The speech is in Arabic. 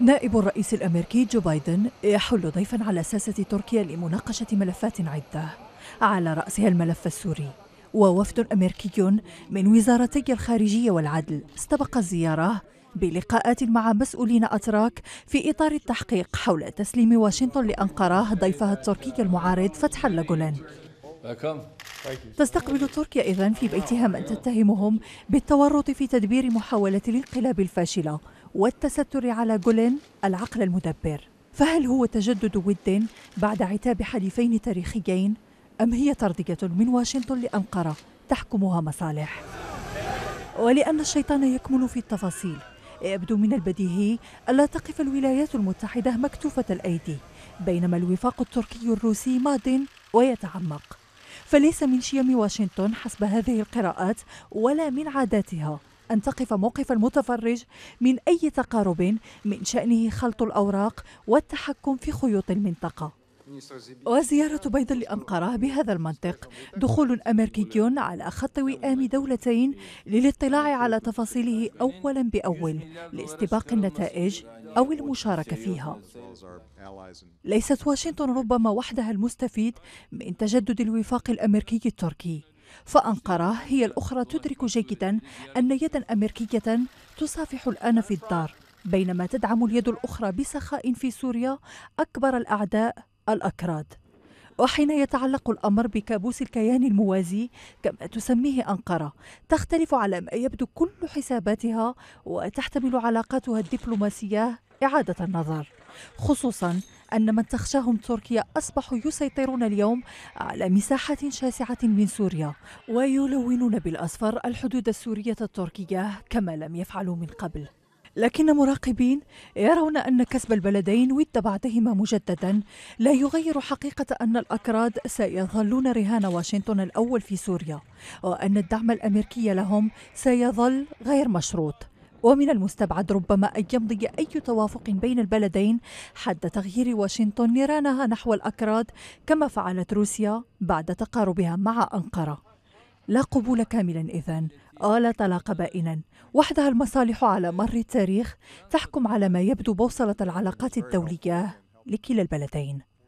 نائب الرئيس الامريكي جو بايدن يحل ضيفا على ساسه تركيا لمناقشه ملفات عده على راسها الملف السوري ووفد امريكي من وزارتي الخارجيه والعدل استبق الزياره بلقاءات مع مسؤولين أتراك في إطار التحقيق حول تسليم واشنطن لأنقرة ضيفها التركي المعارض فتح اللجولان تستقبل تركيا إذن في بيتها من تتهمهم بالتورط في تدبير محاولة الانقلاب الفاشلة والتستر على جولين العقل المدبر فهل هو تجدد ود بعد عتاب حليفين تاريخيين أم هي ترضية من واشنطن لأنقرة تحكمها مصالح ولأن الشيطان يكمن في التفاصيل يبدو من البديهي ألا تقف الولايات المتحدة مكتوفة الأيدي بينما الوفاق التركي الروسي ماض ويتعمق فليس من شيم واشنطن حسب هذه القراءات ولا من عاداتها أن تقف موقف المتفرج من أي تقارب من شأنه خلط الأوراق والتحكم في خيوط المنطقة وزيارة بايدن لأنقرة بهذا المنطق دخول أمريكي على خط وئام دولتين للاطلاع على تفاصيله أولا بأول لاستباق النتائج أو المشاركة فيها ليست واشنطن ربما وحدها المستفيد من تجدد الوفاق الأمريكي التركي فأنقرة هي الأخرى تدرك جيدا أن يدا أمريكية تصافح الآن في الدار بينما تدعم اليد الأخرى بسخاء في سوريا أكبر الأعداء الأكراد وحين يتعلق الأمر بكابوس الكيان الموازي كما تسميه أنقرة تختلف على ما يبدو كل حساباتها وتحتمل علاقاتها الدبلوماسية إعادة النظر خصوصا أن من تخشاهم تركيا أصبحوا يسيطرون اليوم على مساحات شاسعة من سوريا ويلونون بالأصفر الحدود السورية التركية كما لم يفعلوا من قبل لكن مراقبين يرون أن كسب البلدين ود بعدهما مجددا لا يغير حقيقة أن الأكراد سيظلون رهان واشنطن الأول في سوريا وأن الدعم الأمريكي لهم سيظل غير مشروط ومن المستبعد ربما أن يمضي أي توافق بين البلدين حد تغيير واشنطن نيرانها نحو الأكراد كما فعلت روسيا بعد تقاربها مع أنقرة لا قبول كاملا إذن آلة طلاق بائنا وحدها المصالح على مر التاريخ تحكم على ما يبدو بوصلة العلاقات الدولية لكلا البلدين